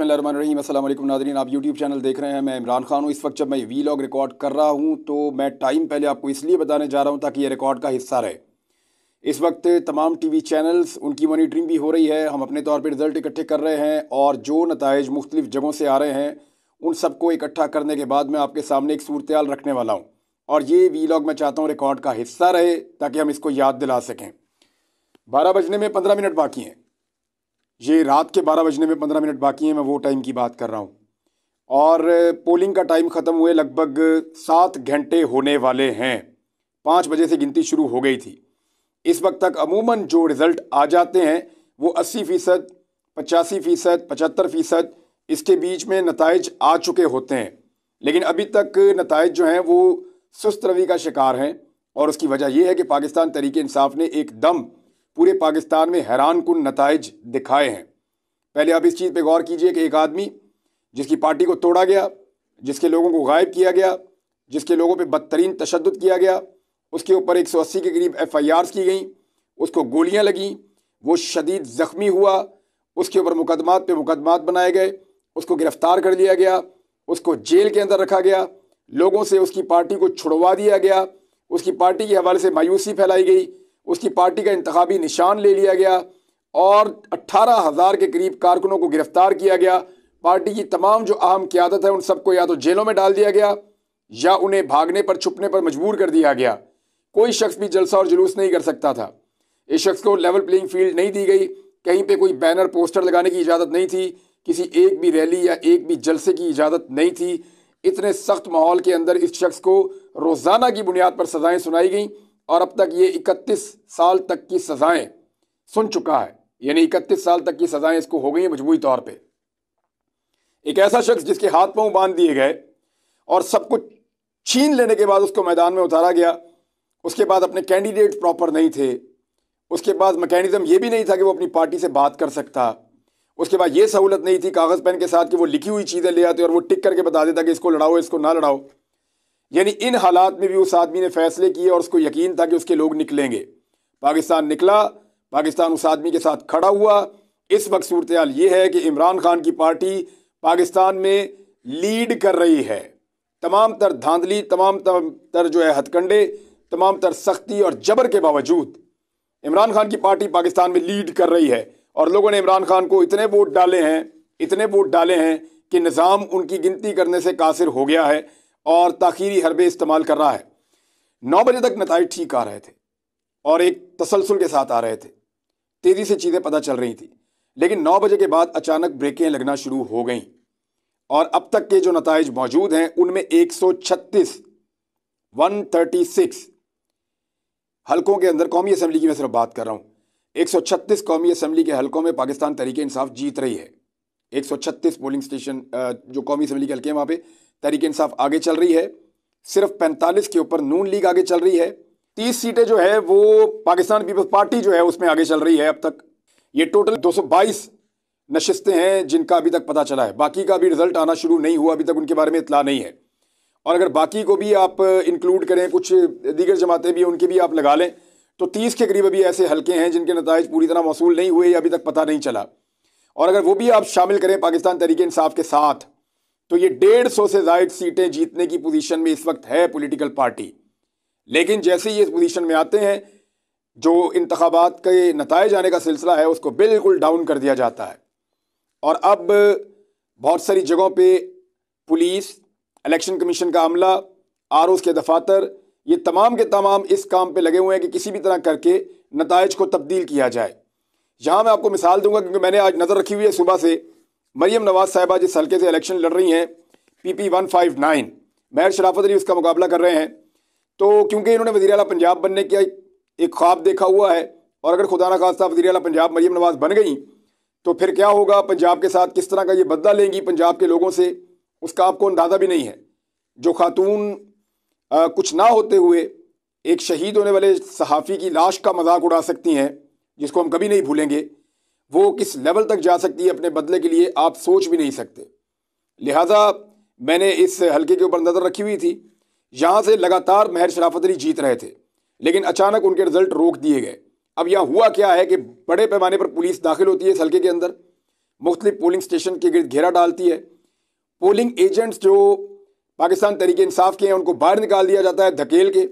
बसमीम नादरीन आप YouTube channel देख रहे हैं मैं इमरान खान हूँ इस वक्त जब मैं वी लॉग रिकॉर्ड कर रहा हूँ तो मैं टाइम पहले आपको इसलिए बताने जा रहा हूँ ताकि ये रिकॉर्ड का हिस्सा रहे इस वक्त तमाम टीवी चैनल्स उनकी मॉनिटरिंग भी हो रही है हम अपने तौर पर रिज़ल्ट इकट्ठे कर रहे हैं और जो नतज मुख्तलिफ जगहों से आ रहे हैं उन सबको इकट्ठा करने के बाद मैं आपके सामने एक सूरत रखने वाला हूँ और ये वी लॉग मैं चाहता हूँ रिकॉर्ड का हिस्सा रहे ताकि हम इसको याद दिला सकें बारह बजने में पंद्रह मिनट बाकी हैं ये रात के बारह बजने में पंद्रह मिनट बाकी हैं मैं वो टाइम की बात कर रहा हूँ और पोलिंग का टाइम ख़त्म हुए लगभग सात घंटे होने वाले हैं पाँच बजे से गिनती शुरू हो गई थी इस वक्त तक अमूमन जो रिज़ल्ट आ जाते हैं वो अस्सी फ़ीसद पचासी फ़ीसद पचहत्तर फ़ीसद इसके बीच में नतज आ चुके होते हैं लेकिन अभी तक नतज जो हैं वो सुस्त रवि का शिकार हैं और उसकी वजह यह है कि पाकिस्तान तरीके इंसाफ ने एकदम पूरे पाकिस्तान में हैरान कन नतज दिखाए हैं पहले आप इस चीज़ पर गौर कीजिए कि एक आदमी जिसकी पार्टी को तोड़ा गया जिसके लोगों को गायब किया गया जिसके लोगों पर बदतरीन तशद किया गया उसके ऊपर एक सौ अस्सी के करीब एफ आई की गई उसको गोलियाँ लगें वो शदीद ज़ख्मी हुआ उसके ऊपर मुकदमात पे मुकदमात बनाए गए उसको गिरफ़्तार कर लिया गया उसको जेल के अंदर रखा गया लोगों से उसकी पार्टी को छुड़वा दिया गया उसकी पार्टी के हवाले से मायूसी फैलाई गई उसकी पार्टी का इंतबी निशान ले लिया गया और अट्ठारह हज़ार के करीब कारकुनों को गिरफ़्तार किया गया पार्टी की तमाम जो अहम क्यादत है उन सबको या तो जेलों में डाल दिया गया या उन्हें भागने पर छुपने पर मजबूर कर दिया गया कोई शख्स भी जलसा और जुलूस नहीं कर सकता था इस शख्स को लेवल प्लेइंग फील्ड नहीं दी गई कहीं पे कोई बैनर पोस्टर लगाने की इजाज़त नहीं थी किसी एक भी रैली या एक भी जलसे की इजाज़त नहीं थी इतने सख्त माहौल के अंदर इस शख्स को रोज़ाना की बुनियाद पर सज़ाएँ सुनाई गईं और अब तक ये 31 साल तक की सज़ाएं सुन चुका है यानी 31 साल तक की सज़ाएं इसको हो गई हैं मजमू तौर पे एक ऐसा शख्स जिसके हाथ पांव बांध दिए गए और सब कुछ छीन लेने के बाद उसको मैदान में उतारा गया उसके बाद अपने कैंडिडेट प्रॉपर नहीं थे उसके बाद मैकेनिज़्म ये भी नहीं था कि वो अपनी पार्टी से बात कर सकता उसके बाद ये सहूलत नहीं थी कागज़ पेन के साथ कि वो लिखी हुई चीज़ें ले आते और वो टिक करके बता देता कि इसको लड़ाओ इसको ना लड़ाओ यानी इन हालात में भी उस आदमी ने फैसले किए और उसको यकीन था कि उसके लोग निकलेंगे पाकिस्तान निकला पाकिस्तान उस आदमी के साथ खड़ा हुआ इस वक्त सूरत हाल ये है कि इमरान खान की पार्टी पाकिस्तान में लीड कर रही है तमाम तर धांधली तमाम तर जो है हथकंडे तमाम तर सख्ती और जबर के बावजूद इमरान खान की पार्टी पाकिस्तान में लीड कर रही है और लोगों ने इमरान खान को इतने वोट डाले हैं इतने वोट डाले हैं कि निज़ाम उनकी गिनती करने से कासिर हो गया है और तखीरी हरबे इस्तेमाल कर रहा है नौ बजे तक नतज ठीक आ रहे थे और एक तसलसल के साथ आ रहे थे तेज़ी से चीज़ें पता चल रही थी लेकिन नौ बजे के बाद अचानक ब्रेकें लगना शुरू हो गई और अब तक के जो नतज मौजूद हैं उनमें एक सौ छत्तीस वन थर्टी सिक्स हल्कों के अंदर कौमी असम्बली की मैं सिर्फ बात कर रहा हूँ एक सौ छत्तीस कौमी असम्बली के हल्कों में पाकिस्तान तरीके इंसाफ जीत रही है एक सौ छत्तीस पोलिंग स्टेशन जो कौमी असम्बली के हल्के हैं वहाँ पे तहरीक इंसाफ आगे चल रही है सिर्फ पैंतालीस के ऊपर नून लीग आगे चल रही है तीस सीटें जो है वो पाकिस्तान पीपल्स पार्टी जो है उसमें आगे चल रही है अब तक ये टोटल 222 नशस्तें हैं जिनका अभी तक पता चला है बाकी का भी रिजल्ट आना शुरू नहीं हुआ अभी तक उनके बारे में इतला नहीं है और अगर बाकी को भी आप इंक्लूड करें कुछ दीगर जमातें भी उनके भी आप लगा लें तो तीस के करीब अभी ऐसे हल्के हैं जिनके नतज पूरी तरह मौसू नहीं हुए या अभी तक पता नहीं चला और अगर वो भी आप शामिल करें पाकिस्तान तरीके इंसाफ के साथ तो ये डेढ़ सौ से जायद सीटें जीतने की पोजीशन में इस वक्त है पॉलिटिकल पार्टी लेकिन जैसे ही इस पोजीशन में आते हैं जो इंतबात के नतज आने का सिलसिला है उसको बिल्कुल डाउन कर दिया जाता है और अब बहुत सारी जगहों पे पुलिस इलेक्शन कमीशन का अमला आर के दफातर ये तमाम के तमाम इस काम पे लगे हुए हैं कि किसी भी तरह करके नतज को तब्दील किया जाए यहाँ मैं आपको मिसाल दूंगा क्योंकि मैंने आज नज़र रखी हुई है सुबह से मरीम नवाज साहिबा जिस हल्के से इलेक्शन लड़ रही हैं P P one five nine महर शराफत अली उसका मुकाबला कर रहे हैं तो क्योंकि इन्होंने वजी अला पंजाब बनने का एक ख्वाब देखा हुआ है और अगर खुदा ना खास्ता वजी अला पंजाब मरीम नवाज बन गई तो फिर क्या होगा पंजाब के साथ किस तरह का ये बदला लेंगी पंजाब के लोगों से उसका आपको अंदाज़ा भी नहीं है जो खातून आ, कुछ ना होते हुए एक शहीद होने वाले सहाफ़ी की लाश का मजाक उड़ा सकती हैं जिसको हम कभी नहीं भूलेंगे वो किस लेवल तक जा सकती है अपने बदले के लिए आप सोच भी नहीं सकते लिहाजा मैंने इस हलके के ऊपर नज़र रखी हुई थी यहाँ से लगातार महर शराफत अली जीत रहे थे लेकिन अचानक उनके रिजल्ट रोक दिए गए अब यहाँ हुआ क्या है कि बड़े पैमाने पर पुलिस दाखिल होती है इस हल्के के अंदर मुख्तलि पोलिंग स्टेशन के गिरद घेरा डालती है पोलिंग एजेंट्स जो पाकिस्तान तरीके इंसाफ के हैं उनको बाहर निकाल दिया जाता है धकेल के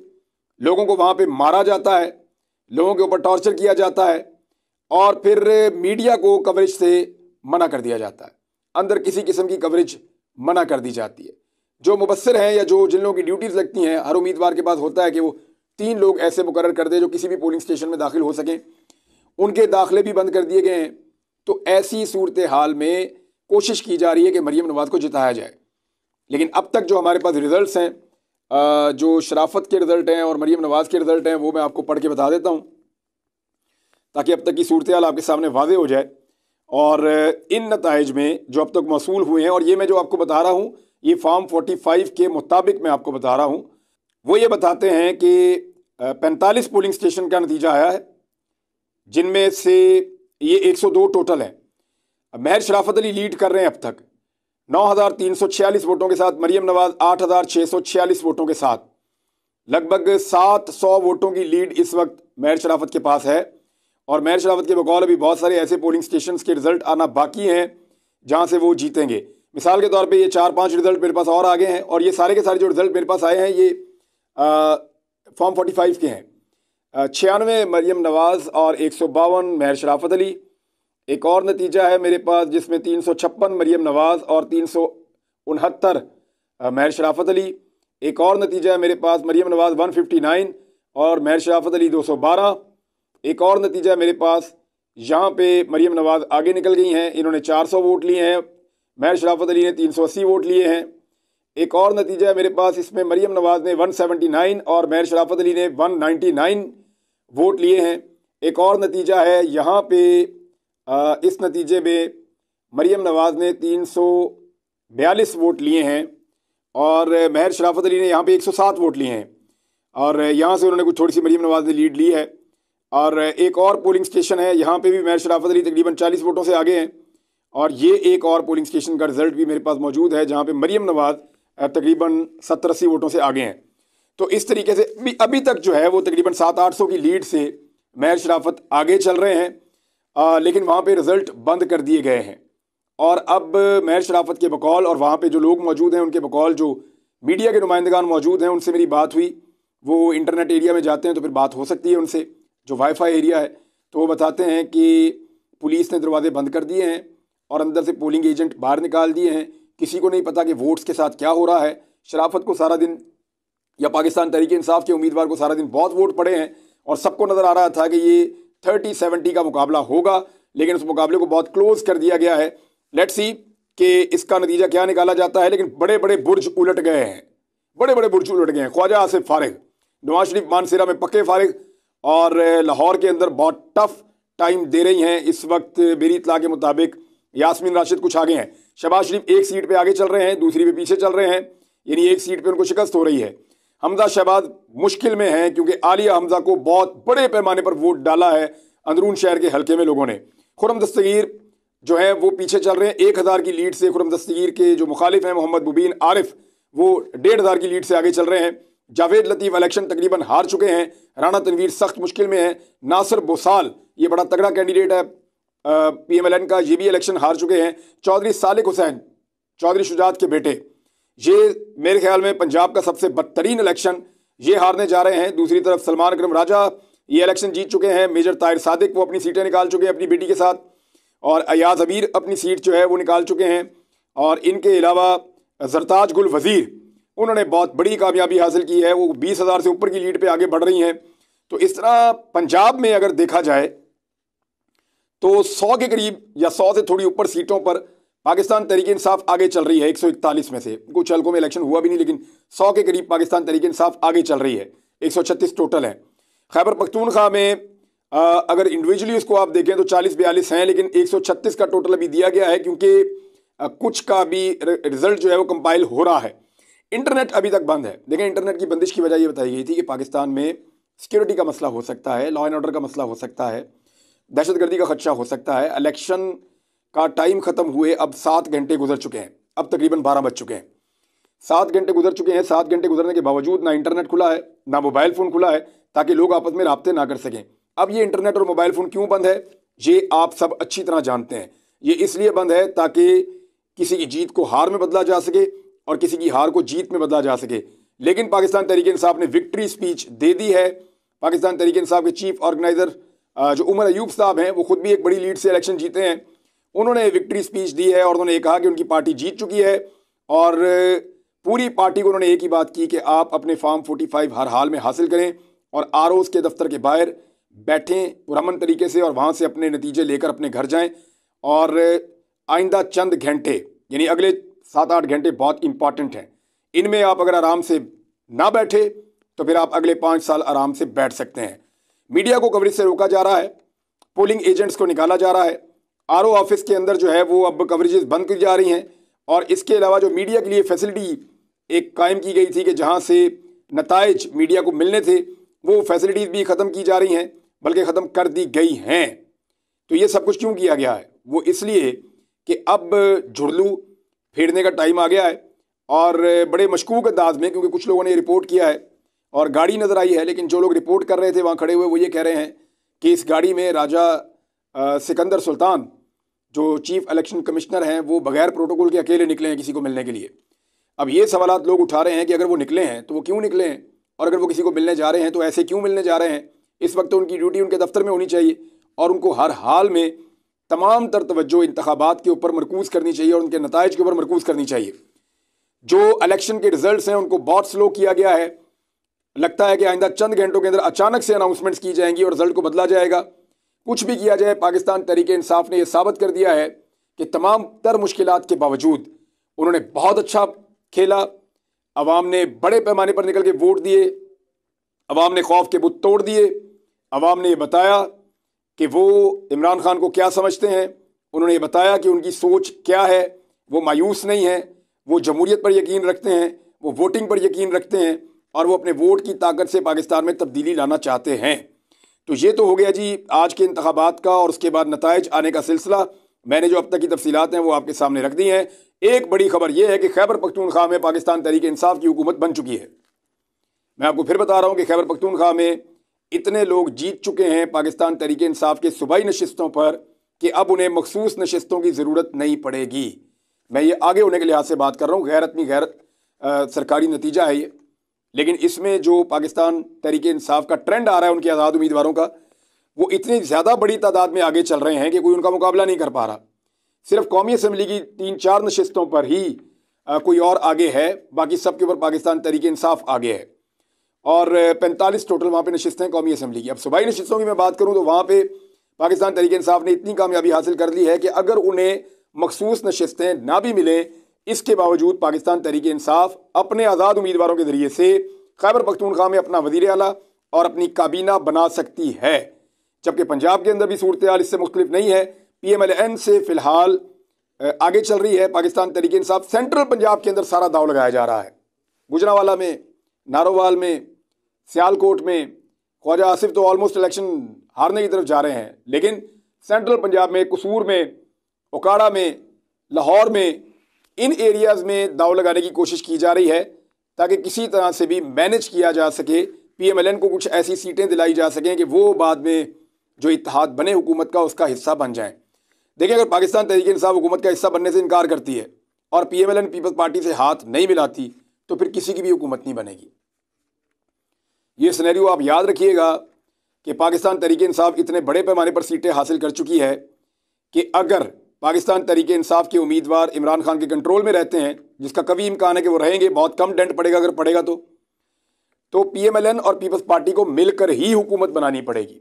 लोगों को वहाँ पर मारा जाता है लोगों के ऊपर टॉर्चर किया जाता है और फिर मीडिया को कवरेज से मना कर दिया जाता है अंदर किसी किस्म की कवरेज मना कर दी जाती है जो मुबसर हैं या जो जिन लोगों की ड्यूटीज़ लगती हैं हर उम्मीदवार के पास होता है कि वो तीन लोग ऐसे मुकर कर दें जो किसी भी पोलिंग स्टेशन में दाखिल हो सकें उनके दाखिले भी बंद कर दिए गए हैं तो ऐसी सूरत हाल में कोशिश की जा रही है कि मरीम नवाज को जिताया जाए लेकिन अब तक जो हमारे पास रिज़ल्ट हैं जो शराफत के रिज़ल्ट हैं और मरीम नवाज़ के रिज़ल्ट हैं वो मैं आपको पढ़ के बता देता हूँ ताकि अब तक की सूरत आपके सामने वाजे हो जाए और इन नतज में जो अब तक मौसू हुए हैं और ये मैं जो आपको बता रहा हूँ ये फार्म 45 के मुताबिक मैं आपको बता रहा हूँ वो ये बताते हैं कि 45 पोलिंग स्टेशन का नतीजा आया है जिनमें से ये 102 टोटल हैं महर शराफत अली लीड कर रहे हैं अब तक 9,346 वोटों के साथ मरियम नवाज 8,646 वोटों के साथ लगभग 700 वोटों की लीड इस वक्त महर शराफत के पास है और महर शरावत के बकौल अभी बहुत सारे ऐसे पोलिंग स्टेशन के रिजल्ट आना बाकी हैं जहाँ से वो जीतेंगे मिसाल के तौर पर ये चार पाँच रिजल्ट मेरे पास और आगे हैं और ये सारे के सारे जो रिजल्ट मेरे पास आए हैं ये फॉर्म फोर्टी फाइव के हैं छियानवे मरियम नवाज़ और एक सौ बावन महर शराफत अली एक और नतीजा है मेरे पास जिसमें तीन सौ छप्पन मरियम नवाज़ और तीन सौ उनहत्तर महर शराफत अली एक और नतीजा है मेरे पास Maryam Nawaz one fifty nine और महर शराफत अली दो सौ बारह एक और नतीजा है मेरे पास यहाँ पे मरीम नवाज आगे निकल गई हैं इन्होंने 400 वोट लिए हैं महर शराफत अली ने 380 वोट लिए हैं एक और नतीजा है मेरे पास इसमें मरीम नवाज ने 179 और महर शराफत अली ने 199 वोट लिए हैं एक और नतीजा है यहाँ पे आ, इस नतीजे में मरीम नवाज ने तीन वोट लिए हैं और महर शराफत अली ने यहाँ पर एक वोट लिए हैं और यहाँ से उन्होंने कुछ थोड़ी सी मरीम नवाज ने लीड ली है और एक और पोलिंग स्टेशन है यहाँ पे भी मेयर शराफत अली तकरीबन चालीस वोटों से आगे हैं और ये एक और पोलिंग स्टेशन का रिज़ल्ट भी मेरे पास मौजूद है जहाँ पे मरीम नवाज़ तकरीबन सत्तर अस्सी वोटों से आगे हैं तो इस तरीके से अभी अभी तक जो है वो तकरीबन सात आठ सौ की लीड से मेयर शराफत आगे चल रहे हैं आ, लेकिन वहाँ पर रिज़ल्ट बंद कर दिए गए हैं और अब मेयर शराफत के बकौल और वहाँ पर जो लोग मौजूद हैं उनके बकौल जो मीडिया के नुमाइंदगान मौजूद हैं उनसे मेरी बात हुई वो इंटरनेट एरिया में जाते हैं तो फिर बात हो सकती है उनसे जो वाईफाई एरिया है तो वो बताते हैं कि पुलिस ने दरवाजे बंद कर दिए हैं और अंदर से पोलिंग एजेंट बाहर निकाल दिए हैं किसी को नहीं पता कि वोट्स के साथ क्या हो रहा है शराफत को सारा दिन या पाकिस्तान तरीके इंसाफ के उम्मीदवार को सारा दिन बहुत वोट पड़े हैं और सबको नज़र आ रहा था कि ये थर्टी सेवेंटी का मुकाबला होगा लेकिन उस मुकाबले को बहुत क्लोज कर दिया गया है लेट सी कि इसका नतीजा क्या निकाला जाता है लेकिन बड़े बड़े बुर्ज उलट गए हैं बड़े बड़े बुर्ज उलट गए हैं ख्वाजा आसिफ फारिग नवाज शरीफ मानसेरा में पक्के फारिग और लाहौर के अंदर बहुत टफ टाइम दे रही हैं इस वक्त मेरी इतला के मुताबिक यासमीन राशिद कुछ आगे हैं शबाज शरीफ एक सीट पे आगे चल रहे हैं दूसरी पे पीछे चल रहे हैं यानी एक सीट पे उनको शिकस्त हो रही है हमजा शहबाज मुश्किल में हैं क्योंकि आलिया हमजा को बहुत बड़े पैमाने पर वोट डाला है अंदरून शहर के हल्के में लोगों ने खुरम दस्तगीर जो है वो पीछे चल रहे हैं एक हज़ार की लीड से खुरम दस्तगीर के जो मुखालिफ हैं मोहम्मद मुबीन आरिफ वो डेढ़ हज़ार की लीड से आगे चल रहे हैं जावेद लतीफ़ इलेक्शन तकरीबन हार चुके हैं राना तनवीर सख्त मुश्किल में है नासर बोसाल ये बड़ा तगड़ा कैंडिडेट है पी एम एल एन का ये भी इलेक्शन हार चुके हैं चौधरी सालिक हुसैन चौधरी शुजात के बेटे ये मेरे ख्याल में पंजाब का सबसे बदतरीन इलेक्शन ये हारने जा रहे हैं दूसरी तरफ सलमान अक्रम राजा ये इलेक्शन जीत चुके हैं मेजर ताहिर सादिक वो अपनी सीटें निकाल चुके हैं अपनी बेटी के साथ और अयाज अबीर अपनी सीट जो है वो निकाल चुके हैं और इनके अलावा जरताज गुल वज़ीर उन्होंने बहुत बड़ी कामयाबी हासिल की है वो बीस हज़ार से ऊपर की लीड पे आगे बढ़ रही हैं तो इस तरह पंजाब में अगर देखा जाए तो सौ के करीब या सौ से थोड़ी ऊपर सीटों पर पाकिस्तान तरीके इंसाफ आगे चल रही है एक सौ इकतालीस में से कुछ हल्कों में इलेक्शन हुआ भी नहीं लेकिन सौ के करीब पाकिस्तान तरीके इंसाफ आगे चल रही है एक सौ छत्तीस टोटल है खैबर पख्तूनखा में आ, अगर इंडिविजुअली उसको आप देखें तो चालीस बयालीस हैं लेकिन एक सौ छत्तीस का टोटल अभी दिया गया है क्योंकि कुछ का भी रिजल्ट जो है वो कंपाइल हो रहा है इंटरनेट अभी तक बंद है देखें इंटरनेट की बंदिश की वजह ये बताई गई थी कि पाकिस्तान में सिक्योरिटी का मसला हो सकता है लॉ एंड ऑर्डर का मसला हो सकता है दहशतगर्दी का खदशा हो सकता है इलेक्शन का टाइम ख़त्म हुए अब सात घंटे गुजर चुके हैं अब तकरीबन बारह बज चुके हैं सात घंटे गुजर चुके हैं सात घंटे गुजरने के बावजूद ना इंटरनेट खुला है ना मोबाइल फ़ोन खुला है ताकि लोग आपस में रबते ना कर सकें अब ये इंटरनेट और मोबाइल फ़ोन क्यों बंद है ये आप सब अच्छी तरह जानते हैं ये इसलिए बंद है ताकि किसी की जीत को हार में बदला जा सके और किसी की हार को जीत में बदला जा सके लेकिन पाकिस्तान तरीके इंसाफ ने विक्ट्री स्पीच दे दी है पाकिस्तान तरीके इंसाफ के चीफ ऑर्गेनाइज़र जो उमर अयूब साहब हैं वो खुद भी एक बड़ी लीड से इलेक्शन जीते हैं उन्होंने विक्ट्री स्पीच दी है और उन्होंने ये कहा कि उनकी पार्टी जीत चुकी है और पूरी पार्टी को उन्होंने एक ही बात की कि आप अपने फार्म फ़ाइव हर हाल में हासिल करें और आर के दफ्तर के बाहर बैठें पुरमन तरीके से और वहाँ से अपने नतीजे लेकर अपने घर जाएँ और आइंदा चंद घंटे यानी अगले सात आठ घंटे बहुत इंपॉर्टेंट हैं इनमें आप अगर आराम से ना बैठे तो फिर आप अगले पाँच साल आराम से बैठ सकते हैं मीडिया को कवरेज से रोका जा रहा है पोलिंग एजेंट्स को निकाला जा रहा है आर ऑफिस के अंदर जो है वो अब कवरेजेस बंद की जा रही हैं और इसके अलावा जो मीडिया के लिए फैसिलिटी एक कायम की गई थी कि जहाँ से नतज मीडिया को मिलने थे वो फैसिलिटीज़ भी ख़त्म की जा रही हैं बल्कि ख़त्म कर दी गई हैं तो ये सब कुछ क्यों किया गया है वो इसलिए कि अब जुड़लू फेरने का टाइम आ गया है और बड़े मशकूक अंदाज में क्योंकि कुछ लोगों ने रिपोर्ट किया है और गाड़ी नज़र आई है लेकिन जो लोग रिपोर्ट कर रहे थे वहाँ खड़े हुए वो ये कह रहे हैं कि इस गाड़ी में राजा सिकंदर सुल्तान जो चीफ़ इलेक्शन कमिश्नर हैं वो बगैर प्रोटोकॉल के अकेले निकले हैं किसी को मिलने के लिए अब ये सवाल लोग उठा रहे हैं कि अगर वो निकले हैं तो वो क्यों निकले हैं और अगर वो किसी को मिलने जा रहे हैं तो ऐसे क्यों मिलने जा रहे हैं इस वक्त तो उनकी ड्यूटी उनके दफ्तर में होनी चाहिए और उनको हर हाल में तमाम तर तवज्जो इंतबात के ऊपर मरकूज़ करनी चाहिए और उनके नतज के ऊपर मरकूज़ करनी चाहिए जो इलेक्शन के रिजल्ट हैं उनको बहुत स्लो किया गया है लगता है कि आइंदा चंद घंटों के अंदर अचानक से अनाउंसमेंट्स की जाएंगी और रिजल्ट को बदला जाएगा कुछ भी किया जाए पाकिस्तान तरीके इंसाफ ने यह साबित कर दिया है कि तमाम तर मुश्किल के बावजूद उन्होंने बहुत अच्छा खेला अवाम ने बड़े पैमाने पर निकल के वोट दिए अवाम ने खौफ के बुत तोड़ दिए अवाम ने यह बताया कि वो इमरान खान को क्या समझते हैं उन्होंने ये बताया कि उनकी सोच क्या है वो मायूस नहीं है वो जमहूरीत पर यकीन रखते हैं वो वोटिंग पर यकीन रखते हैं और वो अपने वोट की ताकत से पाकिस्तान में तब्दीली लाना चाहते हैं तो ये तो हो गया जी आज के इंतबात का और उसके बाद नतज आने का सिलसिला मैंने जो अब तक की तफसीत हैं वो आपके सामने रख दी हैं एक बड़ी खबर यह है कि खैबर पख्तूनख्वा में पाकिस्तान तहरीक इंसाफ की हुकूमत बन चुकी है मैं आपको फिर बता रहा हूँ कि खैबर पख्तूनख्वा में इतने लोग जीत चुके हैं पाकिस्तान तरीके इंसाफ के सूबाई नशस्तों पर कि अब उन्हें मखसूस नशस्तों की ज़रूरत नहीं पड़ेगी मैं ये आगे होने के लिहाज से बात कर रहा हूँ गैरतमी गैर सरकारी नतीजा है ये लेकिन इसमें जो पाकिस्तान तरीके इंसाफ का ट्रेंड आ रहा है उनके आज़ाद उम्मीदवारों का वो इतनी ज़्यादा बड़ी तादाद में आगे चल रहे हैं कि कोई उनका मुकाबला नहीं कर पा रहा सिर्फ कौमी असम्बली की तीन चार नशस्तों पर ही आ, कोई और आगे है बाकी सब के ऊपर पाकिस्तान तरीके इंसाफ आगे है और पैंतालीस टोटल वहाँ पे नशस्तें कौमी असम्बली की अब सूबाई नशस्तों की मैं बात करूँ तो वहाँ पे पाकिस्तान तरीके इंसाफ ने इतनी कामयाबी हासिल कर ली है कि अगर उन्हें मखसूस नशस्तें ना भी मिलें इसके बावजूद पाकिस्तान तरीक इंसाफ अपने आज़ाद उम्मीदवारों के ज़रिए से खैबर पखतूनखा में अपना वजीर अला और अपनी काबीना बना सकती है जबकि पंजाब के अंदर भी सूरत हाल इससे मुख्तलिफ नहीं है पी एम एल एन से फ़िलहाल आगे चल रही है पाकिस्तान तरीके इंसाफ सेंट्रल पंजाब के अंदर सारा दाव लगाया जा रहा है गुजरावाला में नारोवाल में सियालकोट में ख्वाजा आसिफ तो ऑलमोस्ट इलेक्शन हारने की तरफ जा रहे हैं लेकिन सेंट्रल पंजाब में कसूर में ओकाड़ा में लाहौर में इन एरियाज़ में दाव लगाने की कोशिश की जा रही है ताकि किसी तरह से भी मैनेज किया जा सके पीएमएलएन को कुछ ऐसी सीटें दिलाई जा सकें कि वो बाद में जो इतिहाद बने हुकूमत का उसका हिस्सा बन जाएं देखिए अगर पाकिस्तान तहरीक इंसाब हुकूमत का हिस्सा बनने से इनकार करती है और पीएमएलएन पीपल्स पार्टी से हाथ नहीं मिलाती तो फिर किसी की भी हुकूमत नहीं बनेगी ये सिनेरियो आप याद रखिएगा कि पाकिस्तान तरीके इंसाफ इतने बड़े पैमाने पर सीटें हासिल कर चुकी है कि अगर पाकिस्तान तरीके इंसाफ के उम्मीदवार इमरान खान के कंट्रोल में रहते हैं जिसका कभी इम्कान है कि वो रहेंगे बहुत कम डेंट पड़ेगा अगर पड़ेगा तो तो पीएमएलएन और पीपल्स पार्टी को मिलकर ही हुकूमत बनानी पड़ेगी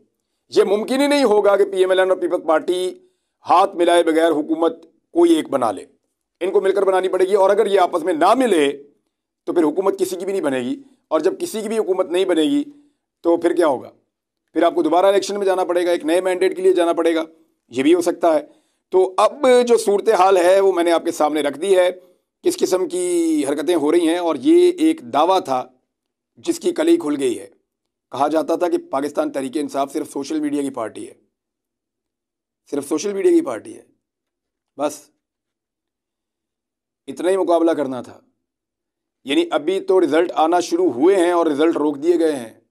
ये मुमकिन ही नहीं होगा कि पीएमएलएन और पीपल्स पार्टी हाथ मिलाए बगैर हुकूमत कोई एक बना ले इनको मिलकर बनानी पड़ेगी और अगर ये आपस में ना मिले तो फिर हुकूमत किसी की भी नहीं बनेगी और जब किसी की भी हुकूमत नहीं बनेगी तो फिर क्या होगा फिर आपको दोबारा इलेक्शन में जाना पड़ेगा एक नए मैंडेट के लिए जाना पड़ेगा ये भी हो सकता है तो अब जो सूरत हाल है वो मैंने आपके सामने रख दी है किस किस्म की हरकतें हो रही हैं और ये एक दावा था जिसकी कली खुल गई है कहा जाता था कि पाकिस्तान तरीके इंसाफ सिर्फ सोशल मीडिया की पार्टी है सिर्फ सोशल मीडिया की पार्टी है बस इतना ही मुकाबला करना था यानी अभी तो रिज़ल्ट आना शुरू हुए हैं और रिज़ल्ट रोक दिए गए हैं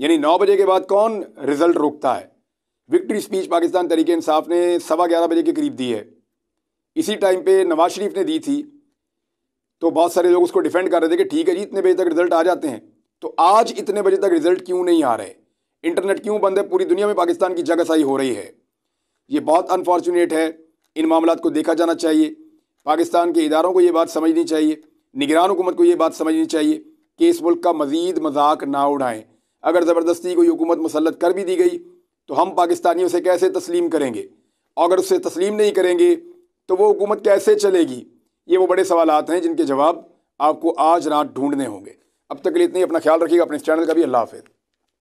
यानी नौ बजे के बाद कौन रिज़ल्ट रोकता है विक्ट्री स्पीच पाकिस्तान तरीके इंसाफ ने सवा ग्यारह बजे के करीब दी है इसी टाइम पे नवाज शरीफ ने दी थी तो बहुत सारे लोग उसको डिफेंड कर रहे थे कि ठीक है जी इतने बजे तक रिज़ल्ट आ जाते हैं तो आज इतने बजे तक रिज़ल्ट क्यों नहीं आ रहे इंटरनेट क्यों बंद है पूरी दुनिया में पाकिस्तान की सही हो रही है ये बहुत अनफॉर्चुनेट है इन मामला को देखा जाना चाहिए पाकिस्तान के इदारों को ये बात समझनी चाहिए निगरान हुकूमत को ये बात समझनी चाहिए कि इस मुल्क का मज़ीद मजाक ना उड़ाएं अगर ज़बरदस्ती कोई हुकूमत मुसलत कर भी दी गई तो हम पाकिस्तानियों से कैसे तस्लीम करेंगे अगर उससे तस्लीम नहीं करेंगे तो वो हुकूमत कैसे चलेगी ये वो बड़े सवाल हैं जिनके जवाब आपको आज रात ढूंढने होंगे अब तक के लिए अपना ख्याल रखिएगा अपने इस चैनल का भी अल्लाह हाफिज़